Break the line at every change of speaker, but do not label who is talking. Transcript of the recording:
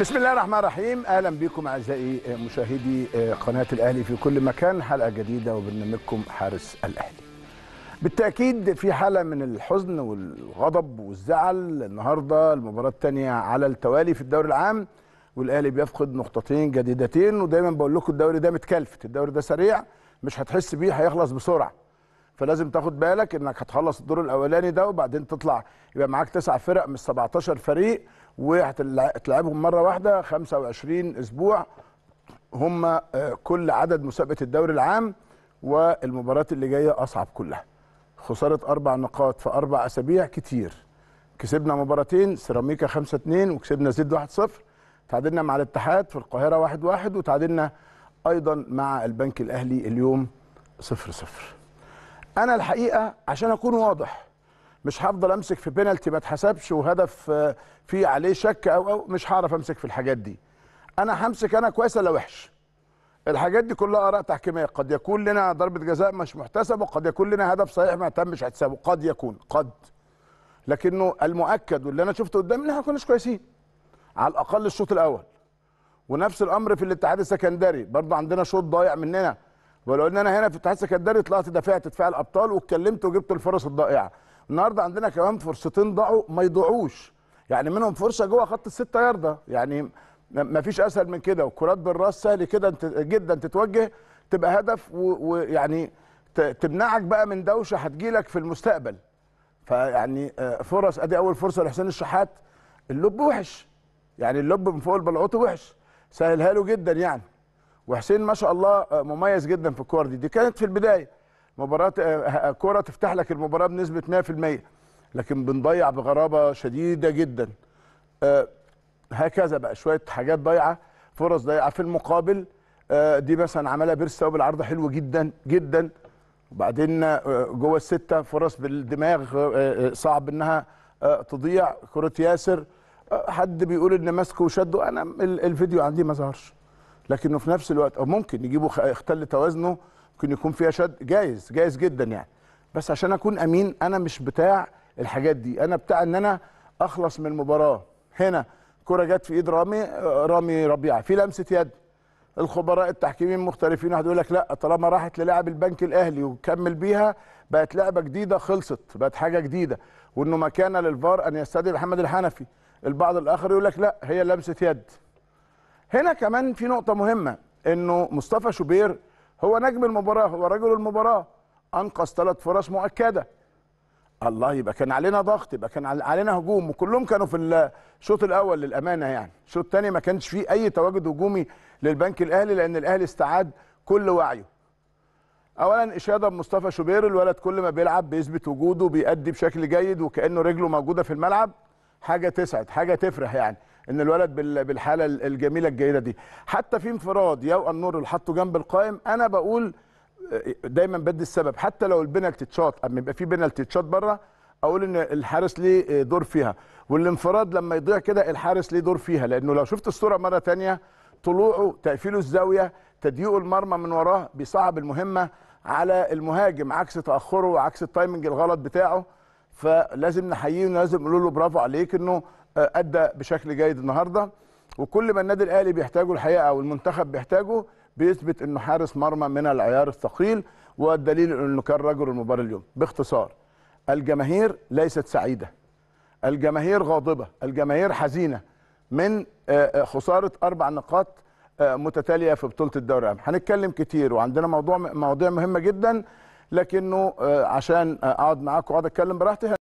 بسم الله الرحمن الرحيم اهلا بكم اعزائي مشاهدي قناه الاهلي في كل مكان حلقه جديده وبرنامجكم حارس الاهلي بالتاكيد في حاله من الحزن والغضب والزعل النهارده المباراه الثانيه على التوالي في الدوري العام والاهلي بيفقد نقطتين جديدتين ودايما بقول لكم الدوري ده متكلفت الدوري ده سريع مش هتحس بيه هيخلص بسرعه فلازم تاخد بالك انك هتخلص الدور الاولاني ده وبعدين تطلع يبقى معاك تسع فرق من 17 فريق وهتلعبهم مره واحده 25 اسبوع هم آه، كل عدد مسابقه الدوري العام والمباريات اللي جايه اصعب كلها خساره اربع نقاط في اربع اسابيع كتير كسبنا مباراتين سيراميكا 5 2 وكسبنا زد 1 0 تعادلنا مع الاتحاد في القاهره 1 1 وتعادلنا ايضا مع البنك الاهلي اليوم 0 0 انا الحقيقه عشان اكون واضح مش هفضل امسك في بينالتي ما اتحسبش وهدف آه، فيه عليه شك او او مش هعرف امسك في الحاجات دي انا همسك انا كويس ولا وحش الحاجات دي كلها اراء تحكيميه قد يكون لنا ضربه جزاء مش محتسبه وقد يكون لنا هدف صحيح ما تمش احتسابه قد يكون قد لكنه المؤكد واللي انا شفته قدامي ان احنا ما كناش كويسين على الاقل الشوط الاول ونفس الامر في الاتحاد السكندري برضه عندنا شوط ضايع مننا ولو ان انا هنا في الاتحاد السكندري طلعت دافعت دفاع الابطال واتكلمت وجبت الفرص الضائعه النهارده عندنا كمان فرصتين ضاعوا ما يضيعوش يعني منهم فرصه جوه خط الستة يارده يعني ما فيش اسهل من كده والكرات بالراس سهل كده جدا تتوجه تبقى هدف ويعني تمنعك بقى من دوشه هتجيلك في المستقبل فيعني آه، فرص ادي اول فرصه لحسين الشحات اللب وحش يعني اللب من فوق البلعوط وحش سهلها له جدا يعني وحسين ما شاء الله آه، مميز جدا في الكور دي دي كانت في البدايه مباراه آه، كره تفتح لك المباراه بنسبه 100% لكن بنضيع بغرابه شديده جدا آه، هكذا بقى شويه حاجات ضايعه فرص ضايعه في المقابل آه، دي مثلا عملها بيرستا العرض حلو جدا جدا وبعدين جوه السته فرص بالدماغ صعب انها تضيع كره ياسر حد بيقول ان ماسكه وشده انا الفيديو عندي ما ظهرش لكنه في نفس الوقت او ممكن يجيبوا اختل توازنه ممكن يكون فيها شد جايز جايز جدا يعني بس عشان اكون امين انا مش بتاع الحاجات دي انا بتاع ان انا اخلص من المباراه هنا كره جت في ايد رامي رامي ربيعه في لمسه يد الخبراء التحكيمين مختلفين واحد يقول لك لا طالما راحت للاعب البنك الاهلي وكمل بيها بقت لعبه جديده خلصت بقت حاجه جديده وانه ما كان للفار ان يستدعي محمد الحنفي البعض الاخر يقول لك لا هي لمسه يد هنا كمان في نقطه مهمه انه مصطفى شوبير هو نجم المباراه هو رجل المباراه انقذ ثلاث فرص مؤكده الله يبقى كان علينا ضغط يبقى كان علينا هجوم وكلهم كانوا في الشوط الاول للامانه يعني الشوط الثاني ما كانش فيه اي تواجد هجومي للبنك الاهلي لان الاهلي استعاد كل وعيه اولا اشاده بمصطفى شوبير الولد كل ما بيلعب بيثبت وجوده بيأدي بشكل جيد وكانه رجله موجوده في الملعب حاجه تسعد حاجه تفرح يعني ان الولد بالحاله الجميله الجيده دي حتى في انفراد يو النور اللي حطه جنب القائم انا بقول آه، دايما بدي السبب حتى لو البنالتي تشوت اما يبقى في بنالتي تشوت بره اقول ان الحارس ليه آه، دور فيها والانفراد لما يضيع كده الحارس ليه دور فيها لانه لو شفت الصوره مره ثانيه طلوعه تقفيله الزاويه تضييقه المرمى من وراه بيصعب المهمه على المهاجم عكس تاخره وعكس التايمنج الغلط بتاعه فلازم نحييه ولازم نقول له برافو عليك انه ادى بشكل جيد النهارده وكل ما النادي الاهلي بيحتاجه الحقيقه او المنتخب بيحتاجه بيثبت انه حارس مرمى من العيار الثقيل والدليل انه كان رجل المباراه اليوم باختصار الجماهير ليست سعيده الجماهير غاضبه الجماهير حزينه من آه، آه، خساره اربع نقاط آه، متتاليه في بطوله الدوري العام هنتكلم كتير وعندنا موضوع مواضيع مهمه جدا لكنه عشان اقعد معاكم واقعد اتكلم براحتي